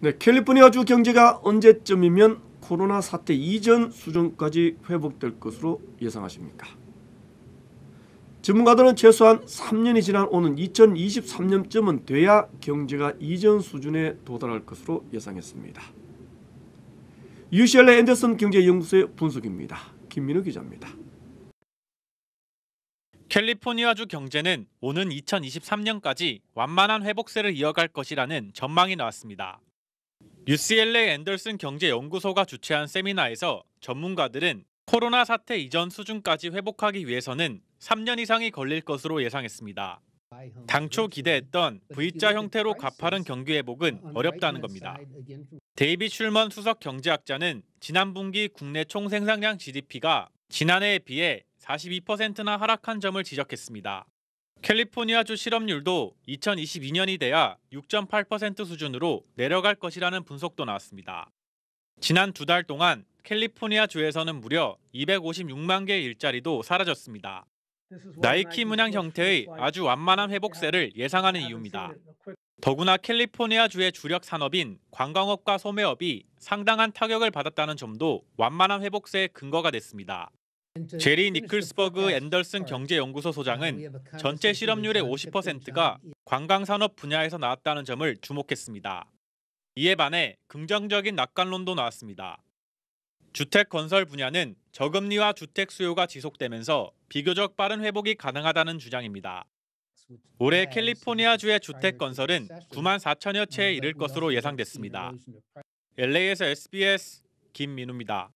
네, 캘리포니아주 경제가 언제쯤이면 코로나 사태 이전 수준까지 회복될 것으로 예상하십니까? 전문가들은 최소한 3년이 지난 오는 2023년쯤은 돼야 경제가 이전 수준에 도달할 것으로 예상했습니다. UCLA 앤더슨 경제연구소의 분석입니다. 김민우 기자입니다. 캘리포니아주 경제는 오는 2023년까지 완만한 회복세를 이어갈 것이라는 전망이 나왔습니다. UCLA 앤더슨 경제연구소가 주최한 세미나에서 전문가들은 코로나 사태 이전 수준까지 회복하기 위해서는 3년 이상이 걸릴 것으로 예상했습니다. 당초 기대했던 V자 형태로 가파른 경기 회복은 어렵다는 겁니다. 데이비 슐먼 수석 경제학자는 지난 분기 국내 총 생산량 GDP가 지난해에 비해 42%나 하락한 점을 지적했습니다. 캘리포니아주 실업률도 2022년이 돼야 6.8% 수준으로 내려갈 것이라는 분석도 나왔습니다. 지난 두 달 동안 캘리포니아주에서는 무려 256만 개의 일자리도 사라졌습니다. 나이키 문양 형태의 아주 완만한 회복세를 예상하는 이유입니다. 더구나 캘리포니아주의 주력 산업인 관광업과 소매업이 상당한 타격을 받았다는 점도 완만한 회복세의 근거가 됐습니다. 제리 니클스버그 앤덜슨 경제연구소 소장은 전체 실업률의 50%가 관광산업 분야에서 나왔다는 점을 주목했습니다. 이에 반해 긍정적인 낙관론도 나왔습니다. 주택 건설 분야는 저금리와 주택 수요가 지속되면서 비교적 빠른 회복이 가능하다는 주장입니다. 올해 네, 캘리포니아주의 주택 건설은 9만 4천여 채에 이를 네, 것으로 예상됐습니다. LA에서 음, 네, SBS 김민우입니다.